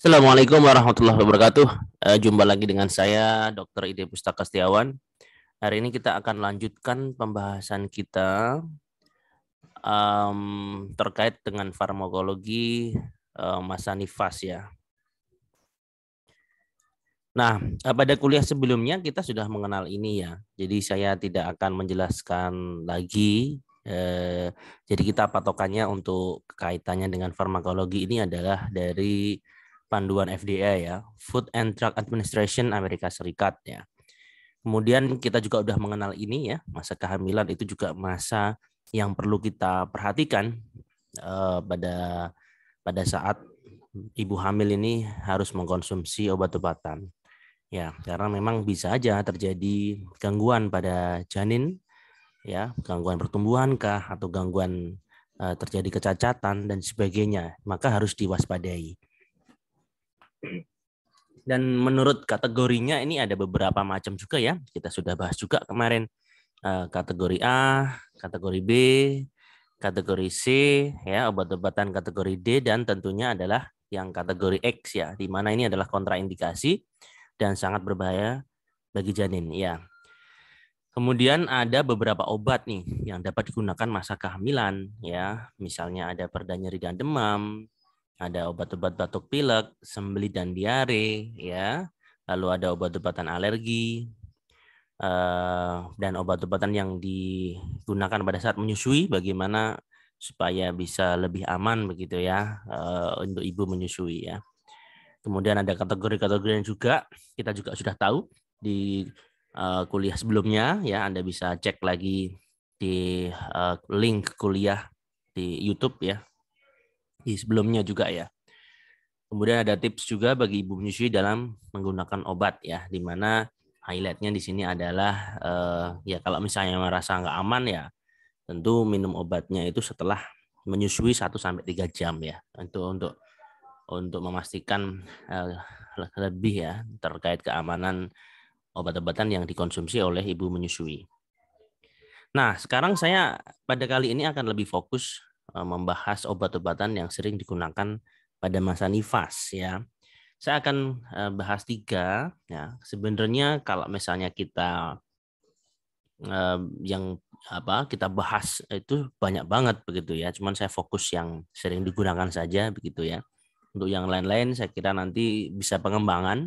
Assalamualaikum warahmatullahi wabarakatuh. Eh, jumpa lagi dengan saya Dr. Ide Pustaka Setiawan. Hari ini kita akan lanjutkan pembahasan kita um, terkait dengan farmakologi uh, eh, masa nifas ya. Nah, eh, pada kuliah sebelumnya kita sudah mengenal ini ya. Jadi saya tidak akan menjelaskan lagi eh, jadi kita patokannya untuk kaitannya dengan farmakologi ini adalah dari panduan FDA ya, Food and Drug Administration Amerika Serikat ya. Kemudian kita juga sudah mengenal ini ya, masa kehamilan itu juga masa yang perlu kita perhatikan eh, pada pada saat ibu hamil ini harus mengkonsumsi obat-obatan. Ya, karena memang bisa aja terjadi gangguan pada janin ya, gangguan pertumbuhan kah atau gangguan eh, terjadi kecacatan dan sebagainya, maka harus diwaspadai. Dan menurut kategorinya ini ada beberapa macam juga ya. Kita sudah bahas juga kemarin eh, kategori A, kategori B, kategori C, ya obat-obatan kategori D dan tentunya adalah yang kategori X ya, di mana ini adalah kontraindikasi dan sangat berbahaya bagi janin ya. Kemudian ada beberapa obat nih yang dapat digunakan masa kehamilan ya. Misalnya ada perda nyeri dan demam, ada obat-obat batuk pilek, sembelit dan diare, ya. Lalu ada obat-obatan alergi eh, dan obat-obatan yang digunakan pada saat menyusui, bagaimana supaya bisa lebih aman begitu ya eh, untuk ibu menyusui ya. Kemudian ada kategori-kategori yang juga kita juga sudah tahu di eh, kuliah sebelumnya ya Anda bisa cek lagi di link kuliah di YouTube ya di sebelumnya juga ya. Kemudian ada tips juga bagi ibu menyusui dalam menggunakan obat ya, di mana highlightnya di sini adalah eh, ya kalau misalnya merasa nggak aman ya, tentu minum obatnya itu setelah menyusui 1 sampai tiga jam ya untuk untuk untuk memastikan eh, lebih ya terkait keamanan obat-obatan yang dikonsumsi oleh ibu menyusui. Nah, sekarang saya pada kali ini akan lebih fokus Eh, membahas obat-obatan yang sering digunakan pada masa nifas ya. Saya akan eh, bahas tiga. Ya, sebenarnya kalau misalnya kita eh, yang apa kita bahas itu banyak banget begitu ya. Cuman saya fokus yang sering digunakan saja begitu ya. Untuk yang lain-lain saya kira nanti bisa pengembangan.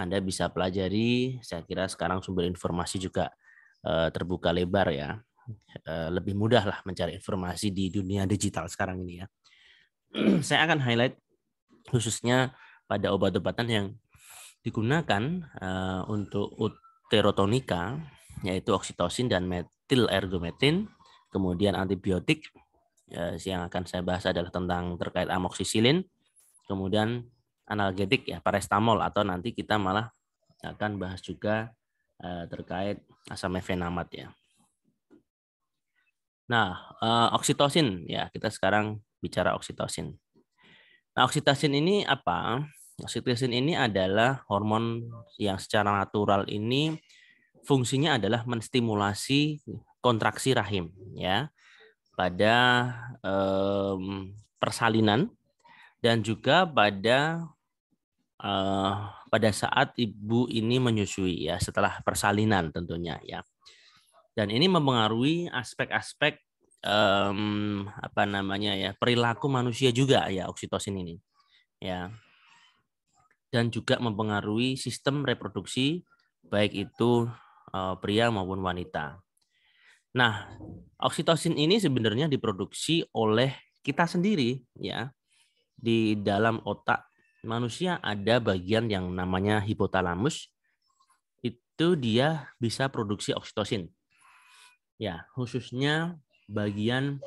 Anda bisa pelajari, saya kira sekarang sumber informasi juga terbuka lebar ya. Eh, lebih mudah lah mencari informasi di dunia digital sekarang ini ya. Saya akan highlight khususnya pada obat-obatan yang digunakan eh, untuk uterotonika yaitu oksitosin dan metil ergometin, kemudian antibiotik uh, yang akan saya bahas adalah tentang terkait amoksisilin, kemudian analgetik ya parestamol atau nanti kita malah akan bahas juga terkait asam efenamat ya. Nah, uh, oksitosin ya, kita sekarang bicara oksitosin. Nah, oksitosin ini apa? Oksitosin ini adalah hormon yang secara natural ini fungsinya adalah menstimulasi kontraksi rahim ya pada um, persalinan dan juga pada uh, pada saat ibu ini menyusui ya setelah persalinan tentunya ya dan ini mempengaruhi aspek-aspek um, apa namanya ya perilaku manusia juga ya oksitosin ini ya dan juga mempengaruhi sistem reproduksi baik itu uh, pria maupun wanita. Nah, oksitosin ini sebenarnya diproduksi oleh kita sendiri ya. Di dalam otak manusia ada bagian yang namanya hipotalamus. Itu dia bisa produksi oksitosin ya khususnya bagian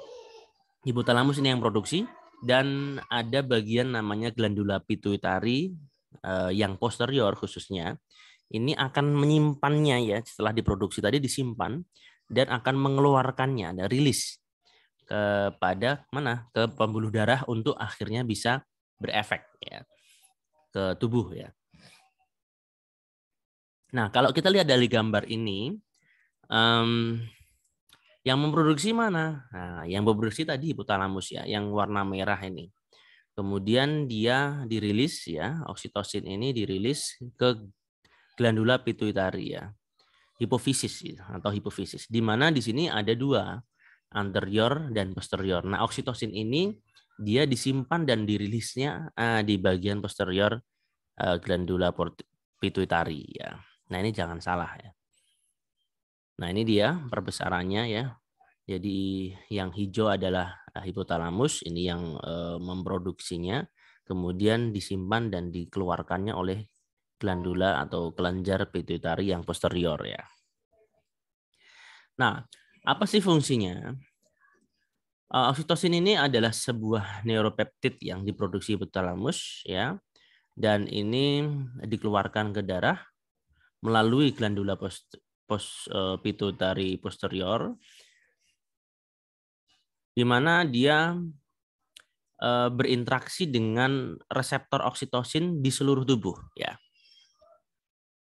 hipotalamus ini yang produksi dan ada bagian namanya glandula pituitari eh, yang posterior khususnya ini akan menyimpannya ya setelah diproduksi tadi disimpan dan akan mengeluarkannya ada rilis kepada mana ke pembuluh darah untuk akhirnya bisa berefek ya ke tubuh ya. Nah kalau kita lihat dari gambar ini um, yang memproduksi mana? Nah, yang memproduksi tadi hipotalamus ya, yang warna merah ini. Kemudian dia dirilis ya, oksitosin ini dirilis ke glandula pituitaria, ya, hipofisis gitu, atau hipofisis. Di mana di sini ada dua, anterior dan posterior. Nah, oksitosin ini dia disimpan dan dirilisnya uh, di bagian posterior uh, glandula pituitaria. ya. Nah, ini jangan salah ya. Nah, ini dia perbesarannya ya. Jadi yang hijau adalah eh, hipotalamus, ini yang eh, memproduksinya, kemudian disimpan dan dikeluarkannya oleh glandula atau kelenjar pituitari yang posterior ya. Nah, apa sih fungsinya? E, oksitosin ini adalah sebuah neuropeptid yang diproduksi hipotalamus ya. Dan ini dikeluarkan ke darah melalui glandula pos uh, eh, pituitari posterior di mana dia uh, berinteraksi dengan reseptor oksitosin di seluruh tubuh ya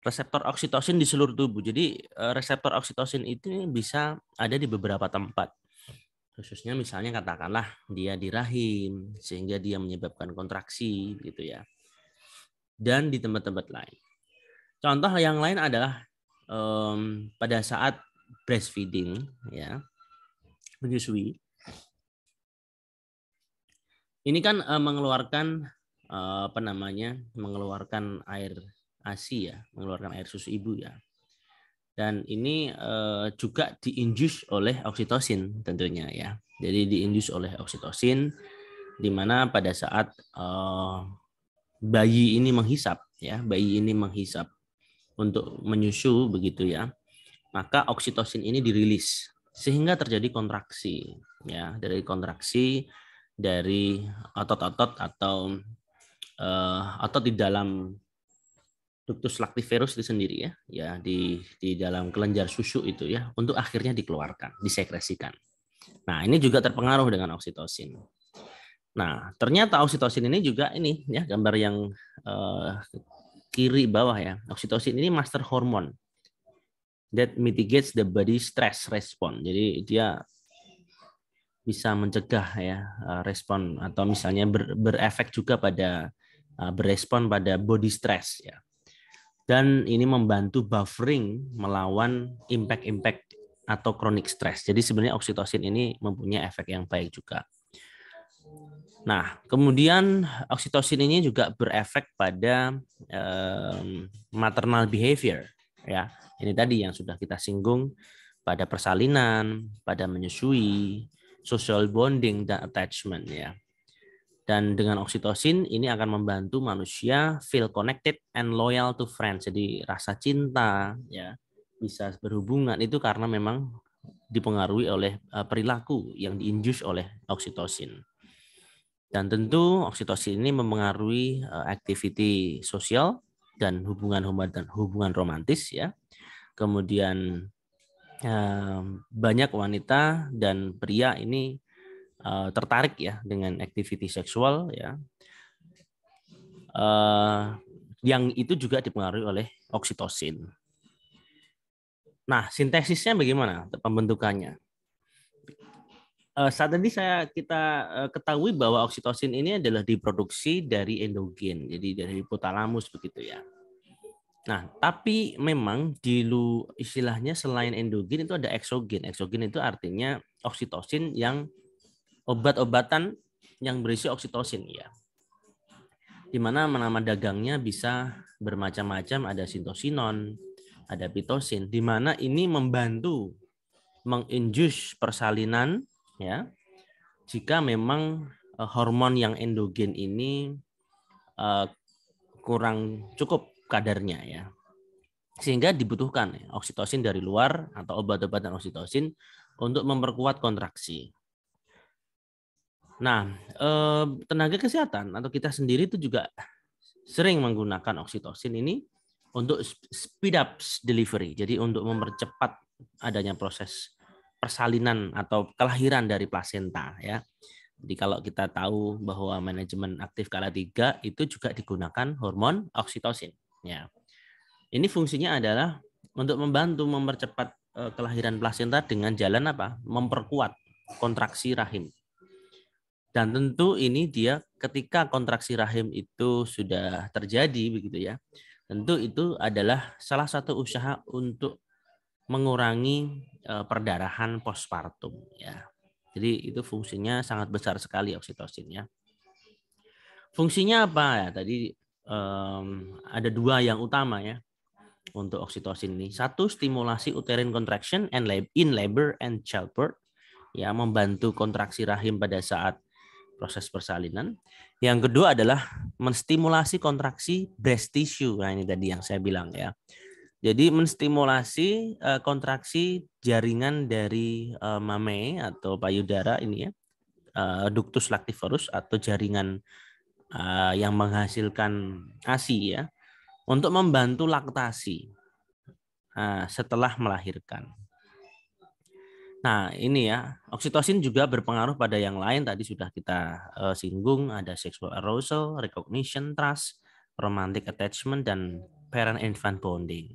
reseptor oksitosin di seluruh tubuh. Jadi eh, reseptor oksitosin itu bisa ada di beberapa tempat. Khususnya misalnya katakanlah dia di rahim sehingga dia menyebabkan kontraksi gitu ya. Dan di tempat-tempat lain. Contoh yang lain adalah um, pada saat breastfeeding ya menyusui ini kan uh, mengeluarkan uh, apa namanya mengeluarkan air asi ya mengeluarkan air susu ibu ya dan ini uh, juga diinjus oleh oksitosin tentunya ya jadi diinjus oleh oksitosin di mana pada saat uh, bayi ini menghisap ya bayi ini menghisap untuk menyusu begitu ya. Maka oksitosin ini dirilis sehingga terjadi kontraksi ya dari kontraksi dari otot-otot atau uh, otot di dalam ductus lactiferus itu sendiri ya ya di di dalam kelenjar susu itu ya untuk akhirnya dikeluarkan disekresikan nah ini juga terpengaruh dengan oksitosin nah ternyata oksitosin ini juga ini ya gambar yang uh, kiri bawah ya. Oksitosin ini master hormon that mitigates the body stress response. Jadi dia bisa mencegah ya uh, respon atau misalnya ber, berefek juga pada uh, berespon pada body stress ya. Dan ini membantu buffering melawan impact-impact atau chronic stress. Jadi sebenarnya oksitosin ini mempunyai efek yang baik juga. Nah, kemudian oksitosin ini juga berefek pada um, maternal behavior ya. Ini tadi yang sudah kita singgung pada persalinan, pada menyusui, social bonding dan attachment ya. Dan dengan oksitosin ini akan membantu manusia feel connected and loyal to friends. Jadi rasa cinta ya bisa berhubungan itu karena memang dipengaruhi oleh eh, perilaku yang diinjus oleh oksitosin. Dan tentu oksitosin ini mempengaruhi eh, activity sosial dan hubungan hubungan romantis ya. Kemudian banyak wanita dan pria ini eh, tertarik ya dengan activity seksual ya. Eh, yang itu juga dipengaruhi oleh oksitosin. Nah, sintesisnya bagaimana pembentukannya? Eh, saat ini saya kita eh, ketahui bahwa oksitosin ini adalah diproduksi dari endogen, jadi dari hipotalamus begitu ya. Nah, tapi memang di lu istilahnya selain endogen itu ada eksogen. Eksogen itu artinya oksitosin yang obat-obatan yang berisi oksitosin ya. Di mana nama dagangnya bisa bermacam-macam, ada sintosinon, ada pitosin, di mana ini membantu menginjus persalinan ya jika memang eh, hormon yang endogen ini eh, kurang cukup kadarnya ya sehingga dibutuhkan ya, oksitosin dari luar atau obat-obatan oksitosin untuk memperkuat kontraksi. Nah, eh, tenaga kesehatan atau kita sendiri itu juga sering menggunakan oksitosin ini untuk speed up delivery, jadi untuk mempercepat adanya proses persalinan atau kelahiran dari plasenta ya. Jadi kalau kita tahu bahwa manajemen aktif kala tiga itu juga digunakan hormon oksitosin ya. Ini fungsinya adalah untuk membantu mempercepat eh, kelahiran plasenta dengan jalan apa? Memperkuat kontraksi rahim. Dan tentu ini dia ketika kontraksi rahim itu sudah terjadi begitu ya. Tentu itu adalah salah satu usaha untuk mengurangi eh, perdarahan postpartum ya. Jadi itu fungsinya sangat besar sekali oksitosinnya. Fungsinya apa ya? Tadi um, ada dua yang utama ya untuk oksitosin ini. Satu stimulasi uterine contraction and lab, in labor and childbirth ya membantu kontraksi rahim pada saat proses persalinan. Yang kedua adalah menstimulasi kontraksi breast tissue. Nah, ini tadi yang saya bilang ya. Jadi menstimulasi uh, kontraksi jaringan dari uh, mame atau payudara ini ya, uh, ductus lactiferus atau jaringan uh, yang menghasilkan ASI ya, untuk membantu laktasi uh, setelah melahirkan. Nah ini ya, oksitosin juga berpengaruh pada yang lain tadi sudah kita uh, singgung ada sexual arousal, recognition, trust, romantic attachment dan parent infant bonding.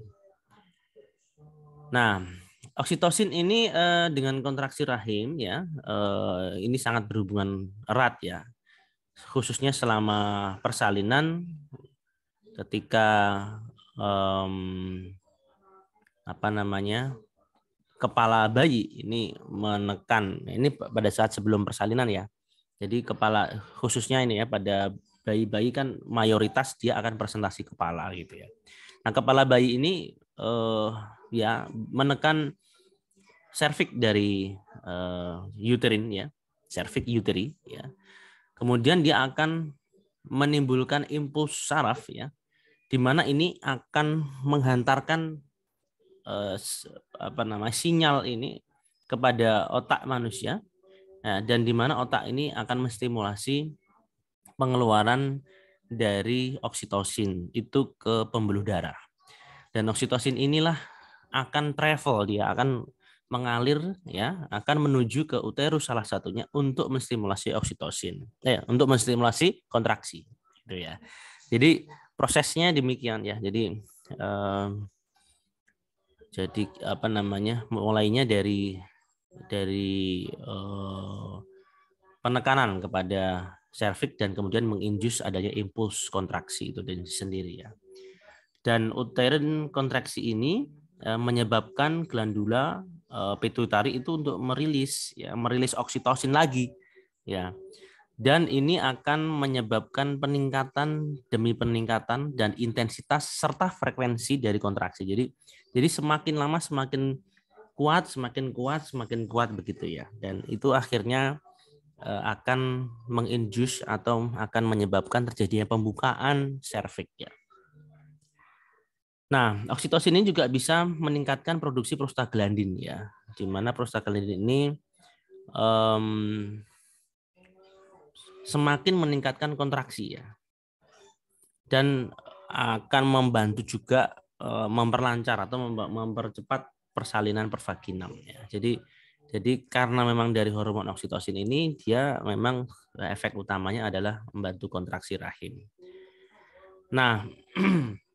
Nah, oksitosin ini uh, dengan kontraksi rahim ya, uh, ini sangat berhubungan erat ya. Khususnya selama persalinan ketika um, apa namanya kepala bayi ini menekan nah, ini pada saat sebelum persalinan ya jadi kepala khususnya ini ya pada bayi-bayi kan mayoritas dia akan presentasi kepala gitu ya nah kepala bayi ini eh, ya menekan serviks dari uh, eh, uterin ya, serviks uteri ya. Kemudian dia akan menimbulkan impuls saraf ya, di mana ini akan menghantarkan uh, apa nama sinyal ini kepada otak manusia ya, dan di mana otak ini akan menstimulasi pengeluaran dari oksitosin itu ke pembuluh darah. Dan oksitosin inilah akan travel, dia akan mengalir ya akan menuju ke uterus salah satunya untuk menstimulasi oksitosin eh, untuk menstimulasi kontraksi gitu ya jadi prosesnya demikian ya jadi eh, jadi apa namanya mulainya dari dari eh, penekanan kepada serviks dan kemudian menginjus adanya impuls kontraksi itu sendiri ya dan uterin kontraksi ini Eh, menyebabkan glandula eh, pituitari itu untuk merilis ya merilis oksitosin lagi ya dan ini akan menyebabkan peningkatan demi peningkatan dan intensitas serta frekuensi dari kontraksi. Jadi jadi semakin lama semakin kuat, semakin kuat, semakin kuat begitu ya. Dan itu akhirnya eh, akan menginjus atau akan menyebabkan terjadinya pembukaan serviks ya. Nah, oksitosin ini juga bisa meningkatkan produksi prostaglandin ya, di mana prostaglandin ini um, semakin meningkatkan kontraksi ya, dan akan membantu juga uh, memperlancar atau mempercepat persalinan pervaginal ya. Jadi jadi karena memang dari hormon oksitosin ini dia memang efek utamanya adalah membantu kontraksi rahim. Nah,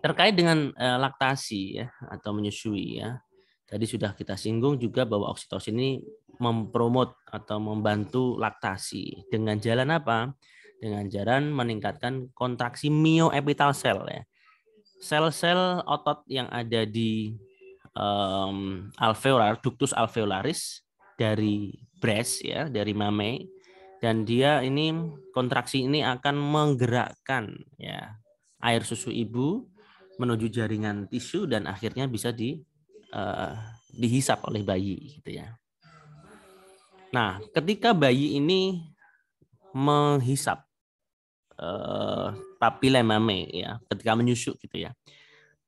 Terkait dengan eh, laktasi ya atau menyusui ya. Tadi sudah kita singgung juga bahwa oksitosin ini mempromot atau membantu laktasi dengan jalan apa? Dengan jalan meningkatkan kontraksi mioepital cell ya. Sel-sel otot yang ada di um, alveolar, ductus alveolaris dari breast ya, dari mame dan dia ini kontraksi ini akan menggerakkan ya air susu ibu menuju jaringan tisu dan akhirnya bisa di uh, dihisap oleh bayi gitu ya. Nah, ketika bayi ini menghisap uh, eh, papilla mame ya, ketika menyusuk gitu ya.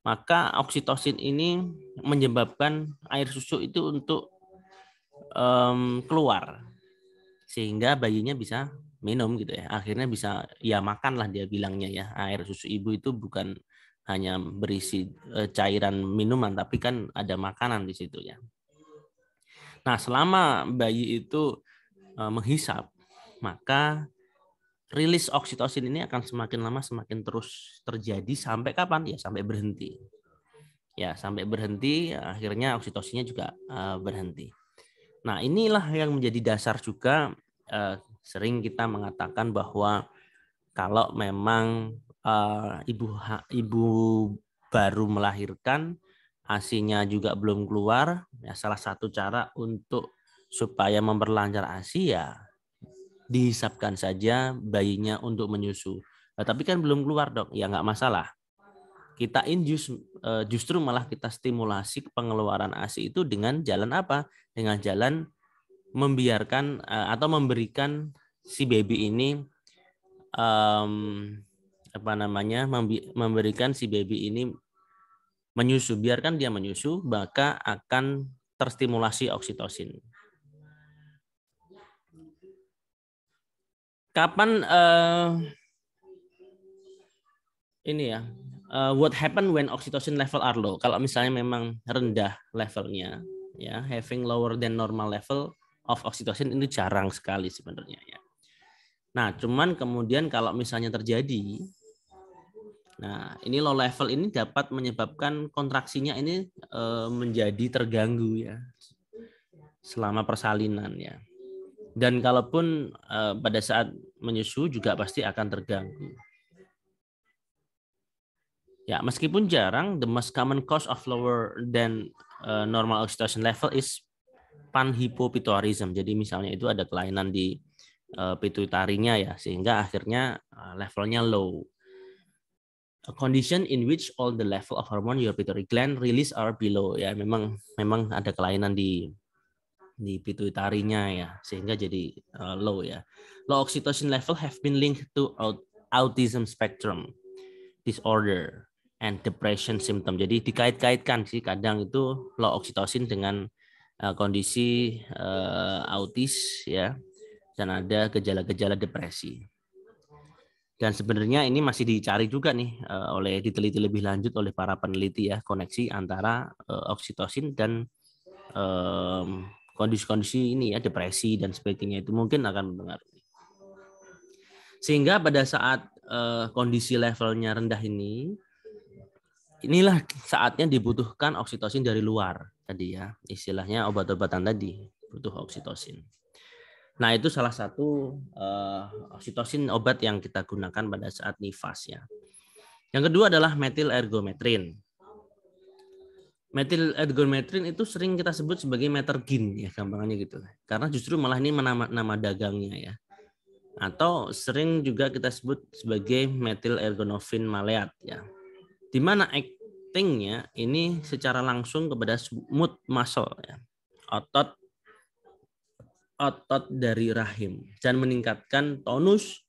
Maka oksitosin ini menyebabkan air susu itu untuk um, keluar sehingga bayinya bisa minum gitu ya akhirnya bisa ya makanlah dia bilangnya ya air susu ibu itu bukan hanya berisi eh, cairan minuman, tapi kan ada makanan di situ ya. Nah, selama bayi itu eh, menghisap, maka rilis oksitosin ini akan semakin lama semakin terus terjadi sampai kapan? Ya, sampai berhenti. Ya, sampai berhenti akhirnya oksitosinnya juga eh, berhenti. Nah, inilah yang menjadi dasar juga sering kita mengatakan bahwa kalau memang uh, ibu ibu baru melahirkan asinya juga belum keluar ya salah satu cara untuk supaya memperlancar asi ya dihisapkan saja bayinya untuk menyusu nah, tapi kan belum keluar dok ya nggak masalah kita uh, justru malah kita stimulasi pengeluaran asi itu dengan jalan apa dengan jalan membiarkan eh, atau memberikan si baby ini um, apa namanya memberikan si baby ini menyusu biarkan dia menyusu maka akan terstimulasi oksitosin kapan uh, ini ya uh, what happen when oxytocin level are low kalau misalnya memang rendah levelnya ya having lower than normal level of oxytocin ini jarang sekali sebenarnya ya nah cuman kemudian kalau misalnya terjadi Nah, ini low level ini dapat menyebabkan kontraksinya ini eh, menjadi terganggu ya selama persalinan ya. Dan kalaupun eh, pada saat menyusu juga pasti akan terganggu. Ya, meskipun jarang, the most common cause of lower than eh, normal oxytocin level is panhypopituitarism. Jadi misalnya itu ada kelainan di uh, pituitarinya ya, sehingga akhirnya levelnya low a condition in which all the level of hormone your pituitary gland release are below ya memang memang ada kelainan di di pituitarinya ya sehingga jadi uh, low ya low oxytocin level have been linked to aut autism spectrum disorder and depression symptom jadi dikait-kaitkan sih kadang itu low oxytocin dengan uh, kondisi uh, autis ya dan ada gejala-gejala depresi dan sebenarnya ini masih dicari juga nih eh, oleh diteliti lebih lanjut oleh para peneliti ya koneksi antara uh, oksitosin dan kondisi kondisi-kondisi ini ya depresi dan sebagainya itu mungkin akan mempengaruhi. Sehingga pada saat uh, kondisi levelnya rendah ini inilah saatnya dibutuhkan oksitosin dari luar tadi ya istilahnya obat-obatan tadi butuh oksitosin. Nah, itu salah satu uh, eh, sitosin obat yang kita gunakan pada saat nifas ya. Yang kedua adalah metil ergometrin. Metil ergometrin itu sering kita sebut sebagai metergin ya gampangnya gitu. Karena justru malah ini nama, nama dagangnya ya. Atau sering juga kita sebut sebagai metil ergonofin maleat ya. Di mana actingnya ini secara langsung kepada smooth muscle ya. Otot otot dari rahim dan meningkatkan tonus,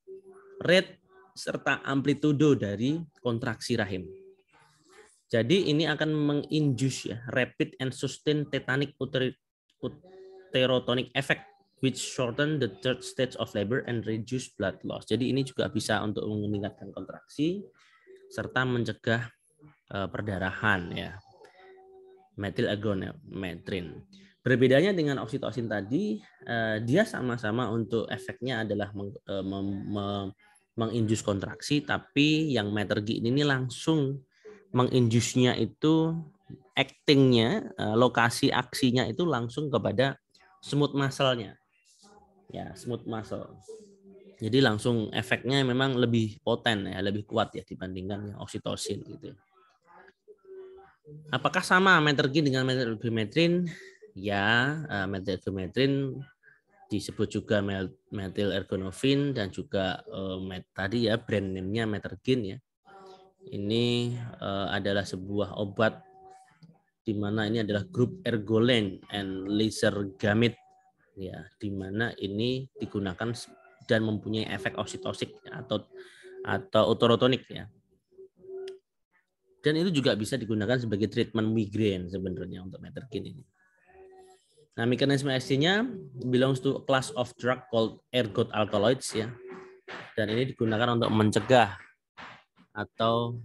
rate, serta amplitudo dari kontraksi rahim. Jadi ini akan menginjus ya rapid and sustained tetanic uterotonic effect which shorten the third stage of labor and reduce blood loss. Jadi ini juga bisa untuk meningkatkan kontraksi serta mencegah eh, perdarahan ya. Metil metrin. Berbedanya dengan oksitosin tadi, eh, dia sama-sama untuk efeknya adalah meng, eh, menginjus kontraksi, tapi yang metergi ini, langsung menginjusnya itu actingnya, eh, lokasi aksinya itu langsung kepada smooth muscle-nya. Ya, smooth muscle. Jadi langsung efeknya memang lebih poten ya, lebih kuat ya dibandingkan oksitosin gitu. Apakah sama metergi dengan metergi ya uh, disebut juga metil ergonovin dan juga uh, met, tadi ya brand name-nya metergin ya. Ini uh, adalah sebuah obat di mana ini adalah grup ergolen and laser gamit ya di mana ini digunakan dan mempunyai efek oksitosik atau atau otorotonik ya dan itu juga bisa digunakan sebagai treatment migrain sebenarnya untuk metergin ini. Nah, mekanisme aksinya belongs to a class of drug called ergot alkaloids ya. Dan ini digunakan untuk mencegah atau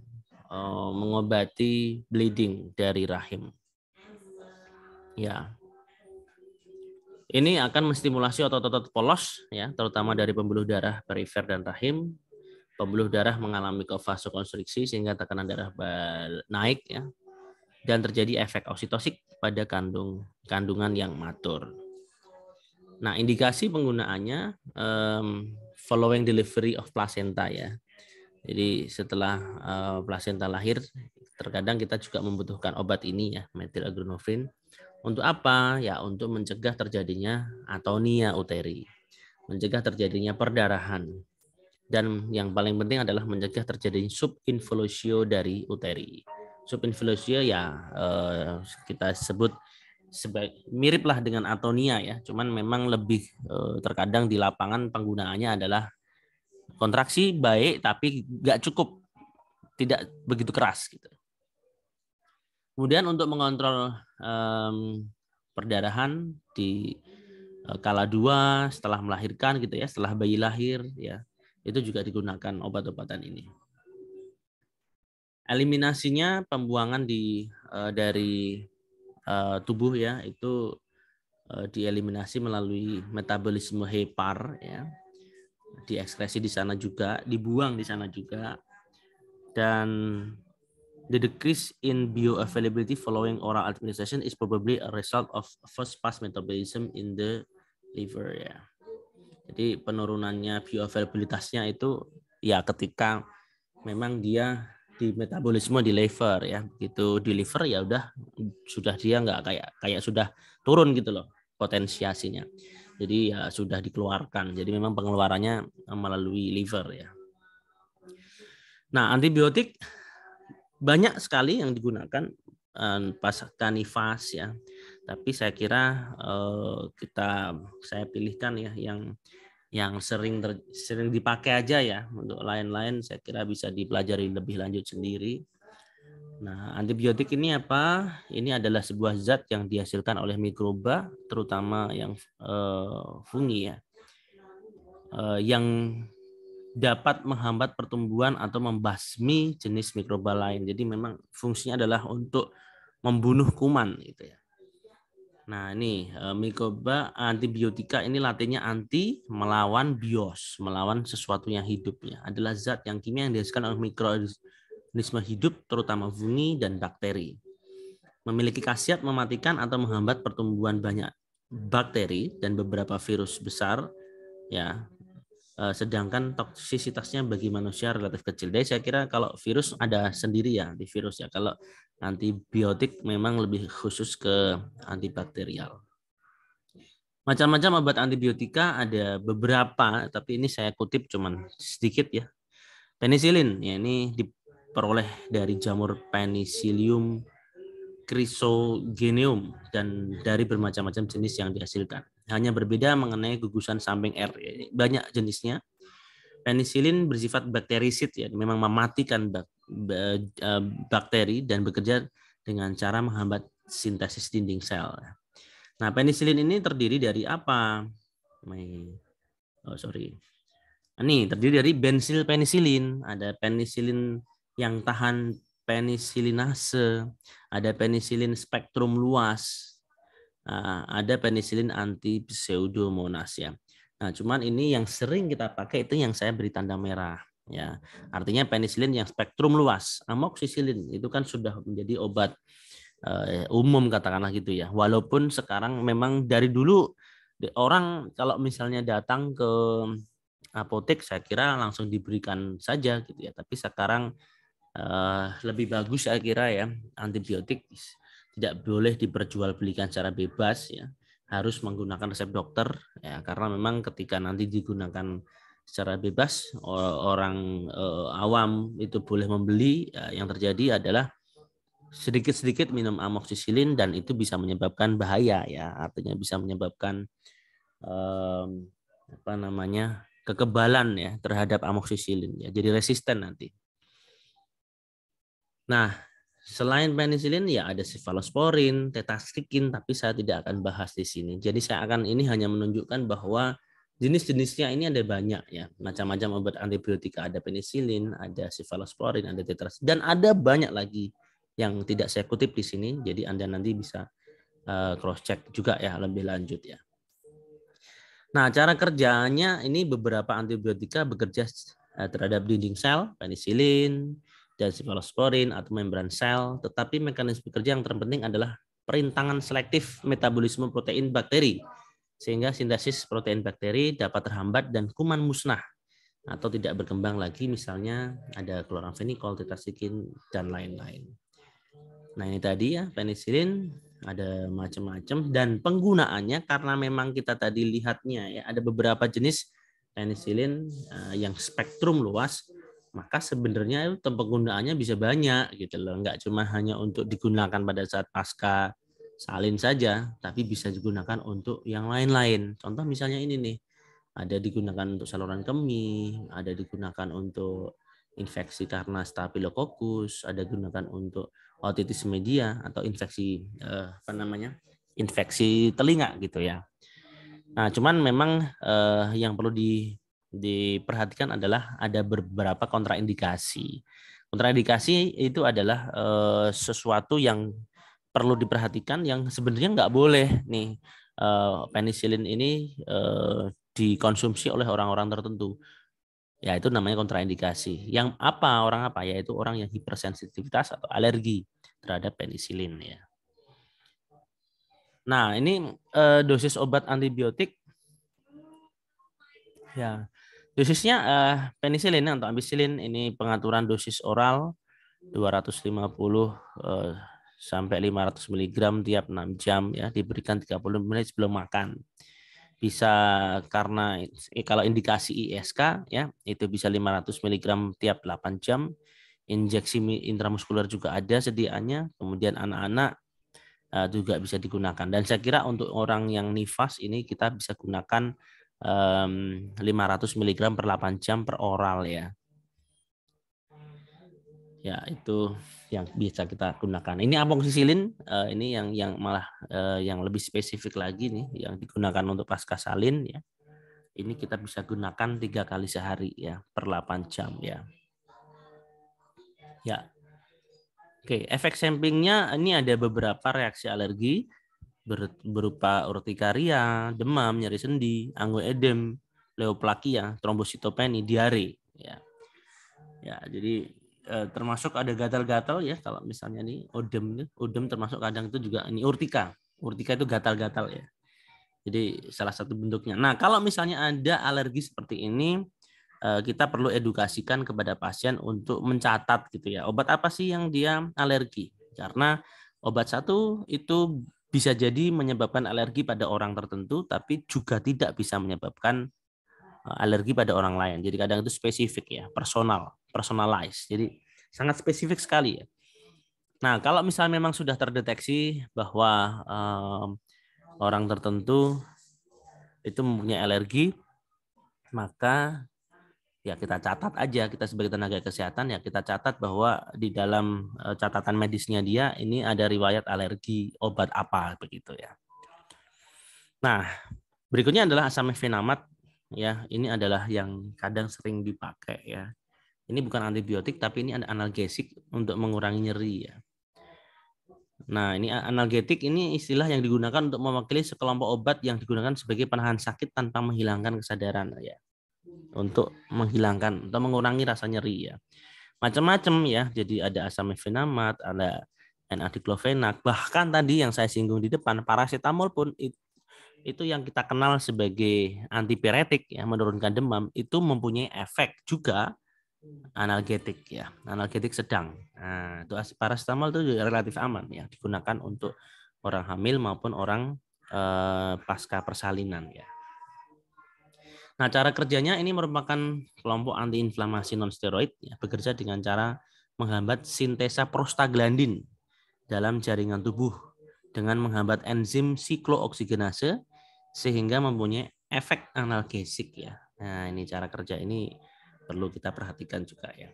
uh, mengobati bleeding dari rahim. Ya. Ini akan menstimulasi otot-otot polos ya, terutama dari pembuluh darah perifer dan rahim. Pembuluh darah mengalami konstriksi sehingga tekanan darah naik ya, dan terjadi efek oksitosik pada kandung kandungan yang matur. Nah, indikasi penggunaannya um, following delivery of placenta ya. Jadi setelah uh, placenta lahir, terkadang kita juga membutuhkan obat ini ya, metil Untuk apa? Ya, untuk mencegah terjadinya atonia uteri, mencegah terjadinya perdarahan, dan yang paling penting adalah mencegah terjadinya subinvolusio dari uteri subinvolusia ya uh, kita sebut sebaik miriplah dengan atonia ya, cuman memang lebih uh, terkadang di lapangan penggunaannya adalah kontraksi baik tapi nggak cukup, tidak begitu keras gitu. Kemudian untuk mengontrol um, perdarahan di eh, kala dua setelah melahirkan gitu ya, setelah bayi lahir ya, itu juga digunakan obat-obatan ini eliminasinya pembuangan di uh, dari uh, tubuh ya itu uh, dieliminasi melalui metabolisme hepar ya diekskresi di sana juga dibuang di sana juga dan the decrease in bioavailability following oral administration is probably a result of first pass metabolism in the liver ya. Jadi penurunannya bioavailabilitasnya itu ya ketika memang dia di metabolisme di liver ya gitu di liver ya udah sudah dia nggak kayak kayak sudah turun gitu loh potensiasinya jadi ya sudah dikeluarkan jadi memang pengeluarannya melalui liver ya nah antibiotik banyak sekali yang digunakan eh, pas kanifas ya tapi saya kira eh, kita saya pilihkan ya yang yang sering ter, sering dipakai aja ya untuk lain-lain saya kira bisa dipelajari lebih lanjut sendiri. Nah, antibiotik ini apa? Ini adalah sebuah zat yang dihasilkan oleh mikroba terutama yang eh, fungi ya. Eh, yang dapat menghambat pertumbuhan atau membasmi jenis mikroba lain. Jadi memang fungsinya adalah untuk membunuh kuman gitu ya. Nah, ini uh, mikroba antibiotika ini latinnya anti melawan bios, melawan sesuatu yang hidupnya Adalah zat yang kimia yang dihasilkan oleh mikroorganisme hidup terutama fungi dan bakteri. Memiliki khasiat mematikan atau menghambat pertumbuhan banyak bakteri dan beberapa virus besar ya. Uh, sedangkan toksisitasnya bagi manusia relatif kecil. Jadi saya kira kalau virus ada sendiri ya di virus ya. Kalau antibiotik memang lebih khusus ke antibakterial. Macam-macam obat antibiotika ada beberapa, tapi ini saya kutip cuman sedikit ya. Penisilin, ya ini diperoleh dari jamur Penicillium chrysogenium dan dari bermacam-macam jenis yang dihasilkan. Hanya berbeda mengenai gugusan samping R, ya. banyak jenisnya. Penisilin bersifat bakterisit ya, memang mematikan bak bakteri dan bekerja dengan cara menghambat sintesis dinding sel. Nah, penisilin ini terdiri dari apa? Oh, sorry. Ini ah, terdiri dari bensil penisilin. Ada penisilin yang tahan penisilinase, ada penisilin spektrum luas, ah, ada penisilin anti pseudomonas ya. Nah, cuman ini yang sering kita pakai itu yang saya beri tanda merah ya artinya penisilin yang spektrum luas amoksisilin itu kan sudah menjadi obat uh, umum katakanlah gitu ya walaupun sekarang memang dari dulu orang kalau misalnya datang ke apotek saya kira langsung diberikan saja gitu ya tapi sekarang uh, lebih bagus saya kira ya antibiotik tidak boleh diperjualbelikan secara bebas ya harus menggunakan resep dokter ya karena memang ketika nanti digunakan secara bebas orang e, awam itu boleh membeli ya, yang terjadi adalah sedikit-sedikit minum amoxicillin dan itu bisa menyebabkan bahaya ya artinya bisa menyebabkan apa namanya kekebalan ya terhadap amoxicillin ya jadi resisten nanti nah selain penicillin ya ada sifalosporin tetaskikin tapi saya tidak akan bahas di sini jadi saya akan ini hanya menunjukkan bahwa Jenis-jenisnya ini ada banyak ya, macam-macam obat antibiotika, ada penisilin, ada sifalosporin, ada tetras, dan ada banyak lagi yang tidak saya kutip di sini, jadi Anda nanti bisa eh, cross check juga ya lebih lanjut ya. Nah, cara kerjanya ini beberapa antibiotika bekerja eh, terhadap dinding sel, penisilin, dan sifalosporin atau membran sel, tetapi mekanisme kerja yang terpenting adalah perintangan selektif metabolisme protein bakteri sehingga sintesis protein bakteri dapat terhambat dan kuman musnah atau tidak berkembang lagi misalnya ada kloramfenikol, tetrasikin dan lain-lain. Nah, ini tadi ya penisilin ada macam-macam dan penggunaannya karena memang kita tadi lihatnya ya ada beberapa jenis penisilin eh, yang spektrum luas maka sebenarnya itu penggunaannya bisa banyak gitu loh nggak cuma hanya untuk digunakan pada saat pasca salin saja, tapi bisa digunakan untuk yang lain-lain. Contoh misalnya ini nih, ada digunakan untuk saluran kemih, ada digunakan untuk infeksi karena staphylococcus, ada digunakan untuk otitis media atau infeksi eh, apa namanya? infeksi telinga gitu ya. Nah, cuman memang eh, yang perlu di diperhatikan adalah ada beberapa kontraindikasi. Kontraindikasi itu adalah eh, sesuatu yang perlu diperhatikan yang sebenarnya nggak boleh nih uh, eh, penisilin ini uh, dikonsumsi oleh orang-orang tertentu ya itu namanya kontraindikasi yang apa orang apa yaitu orang yang hipersensitivitas atau alergi terhadap penisilin ya nah ini uh, dosis obat antibiotik ya dosisnya uh, penisilin atau ambisilin ini pengaturan dosis oral 250 sampai 500 mg tiap 6 jam ya diberikan 30 menit sebelum makan. Bisa karena kalau indikasi ISK ya itu bisa 500 mg tiap 8 jam. Injeksi intramuskular juga ada sediaannya. Kemudian anak-anak eh, juga bisa digunakan. Dan saya kira untuk orang yang nifas ini kita bisa gunakan um, 500 mg per 8 jam per oral ya ya itu yang bisa kita gunakan ini amoxicillin uh, eh, ini yang yang malah uh, yang lebih spesifik lagi nih yang digunakan untuk pasca salin ya ini kita bisa gunakan tiga kali sehari ya per 8 jam ya ya oke efek sampingnya ini ada beberapa reaksi alergi ber berupa urtikaria demam nyeri sendi edem leoplakia trombositopeni diare ya ya jadi Eh, termasuk ada gatal-gatal ya kalau misalnya nih odem odem termasuk kadang itu juga ini urtika urtika itu gatal-gatal ya jadi salah satu bentuknya nah kalau misalnya ada alergi seperti ini eh, kita perlu edukasikan kepada pasien untuk mencatat gitu ya obat apa sih yang dia alergi karena obat satu itu bisa jadi menyebabkan alergi pada orang tertentu tapi juga tidak bisa menyebabkan Eh, alergi pada orang lain. Jadi kadang itu spesifik ya, personal, personalized. Jadi sangat spesifik sekali ya. Nah, kalau misalnya memang sudah terdeteksi bahwa um, orang tertentu itu mempunyai alergi, maka ya kita catat aja kita sebagai tenaga kesehatan ya kita catat bahwa di dalam eh, catatan medisnya dia ini ada riwayat alergi obat apa begitu ya. Nah, berikutnya adalah asam efenamat ya ini adalah yang kadang sering dipakai ya ini bukan antibiotik tapi ini analgesik untuk mengurangi nyeri ya nah ini analgetik ini istilah yang digunakan untuk mewakili sekelompok obat yang digunakan sebagai penahan sakit tanpa menghilangkan kesadaran ya untuk menghilangkan atau mengurangi rasa nyeri ya macam-macam ya jadi ada asam mefenamat, ada n bahkan tadi yang saya singgung di depan parasetamol pun itu yang kita kenal sebagai antipiretik ya menurunkan demam itu mempunyai efek juga hmm. analgetik ya analgetik sedang nah, itu paracetamol itu relatif aman ya digunakan untuk orang hamil maupun orang eh, pasca persalinan ya nah cara kerjanya ini merupakan kelompok antiinflamasi non steroid ya, bekerja dengan cara menghambat sintesa prostaglandin dalam jaringan tubuh dengan menghambat enzim siklooksigenase sehingga mempunyai efek analgesik ya. Nah, ini cara kerja ini perlu kita perhatikan juga ya.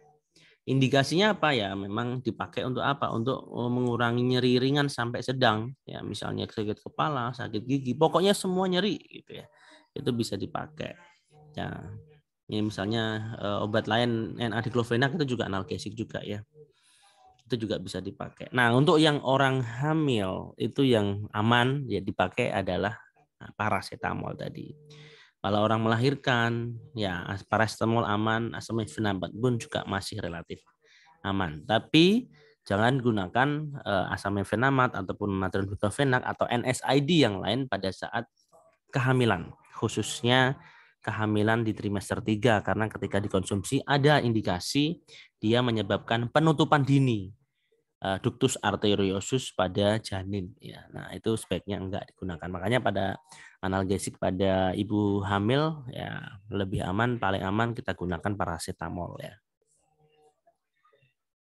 Indikasinya apa ya? Memang dipakai untuk apa? Untuk eh, mengurangi nyeri ringan sampai sedang ya, misalnya sakit kepala, sakit gigi, pokoknya semua nyeri gitu ya. Itu bisa dipakai. Ya. Ini misalnya eh, obat lain N-adiklofenak eh, itu juga analgesik juga ya itu juga bisa dipakai. Nah, untuk yang orang hamil itu yang aman ya dipakai adalah Nah, paracetamol tadi. Kalau orang melahirkan, ya parasetamol aman, acetaminophen pun juga masih relatif aman. Tapi jangan gunakan uh, eh, asaminofenamat ataupun natrium butofenak atau NSID yang lain pada saat kehamilan, khususnya kehamilan di trimester 3 karena ketika dikonsumsi ada indikasi dia menyebabkan penutupan dini uh, ductus arteriosus pada janin ya. Nah, itu sebaiknya enggak digunakan. Makanya pada analgesik pada ibu hamil ya lebih aman paling aman kita gunakan paracetamol ya.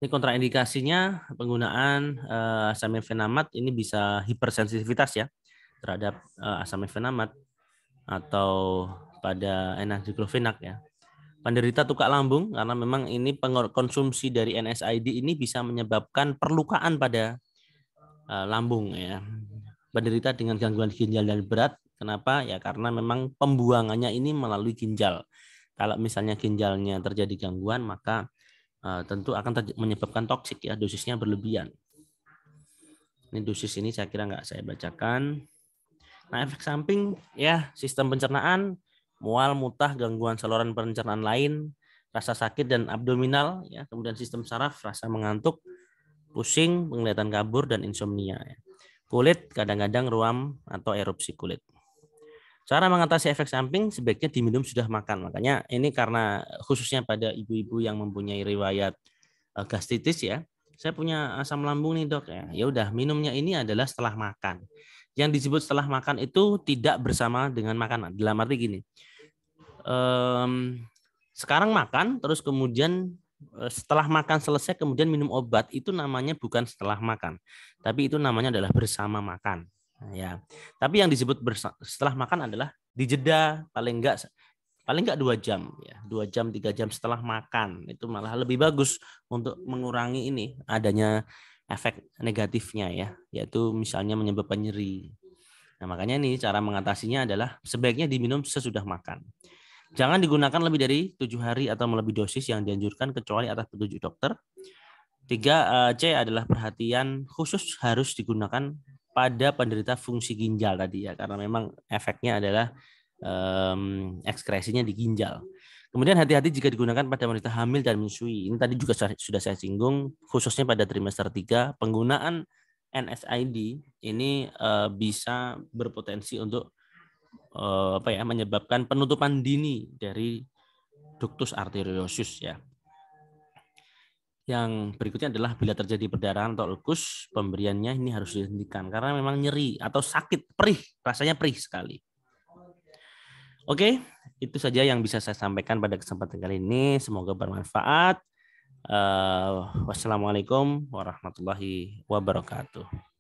Ini kontraindikasinya penggunaan uh, asamifenamat ini bisa hipersensitivitas ya terhadap uh, asamifenamat atau pada enaziklofenak ya penderita tukak lambung karena memang ini konsumsi dari NSAID ini bisa menyebabkan perlukaan pada uh, lambung ya. Penderita dengan gangguan ginjal dan berat kenapa? Ya karena memang pembuangannya ini melalui ginjal. Kalau misalnya ginjalnya terjadi gangguan maka uh, tentu akan menyebabkan toksik ya dosisnya berlebihan. Ini dosis ini saya kira nggak saya bacakan. Nah efek samping ya sistem pencernaan mual, mutah, gangguan saluran pencernaan lain, rasa sakit dan abdominal, ya, kemudian sistem saraf, rasa mengantuk, pusing, penglihatan kabur dan insomnia. Ya. Kulit kadang-kadang ruam atau erupsi kulit. Cara mengatasi efek samping sebaiknya diminum sudah makan. Makanya ini karena khususnya pada ibu-ibu yang mempunyai riwayat eh, gastritis ya. Saya punya asam lambung nih dok ya. Ya udah minumnya ini adalah setelah makan. Yang disebut setelah makan itu tidak bersama dengan makanan. Dalam arti gini, um, sekarang makan terus kemudian eh, setelah makan selesai kemudian minum obat itu namanya bukan setelah makan tapi itu namanya adalah bersama makan nah, ya tapi yang disebut setelah makan adalah dijeda paling enggak paling enggak dua jam ya dua jam tiga jam setelah makan itu malah lebih bagus untuk mengurangi ini adanya efek negatifnya ya yaitu misalnya menyebabkan nyeri nah makanya ini cara mengatasinya adalah sebaiknya diminum sesudah makan Jangan digunakan lebih dari tujuh hari atau melebihi dosis yang dianjurkan kecuali atas petunjuk dokter. Tiga eh, C adalah perhatian khusus harus digunakan pada penderita fungsi ginjal tadi ya karena memang efeknya adalah um, ekskresinya di ginjal. Kemudian hati-hati jika digunakan pada wanita hamil dan menyusui. Ini tadi juga sudah saya singgung khususnya pada trimester tiga penggunaan NSID ini uh, bisa berpotensi untuk eh, apa ya menyebabkan penutupan dini dari ductus arteriosus ya. Yang berikutnya adalah bila terjadi perdarahan atau ulkus, pemberiannya ini harus dihentikan karena memang nyeri atau sakit perih, rasanya perih sekali. Oke, itu saja yang bisa saya sampaikan pada kesempatan kali ini. Semoga bermanfaat. Uh, wassalamualaikum warahmatullahi wabarakatuh.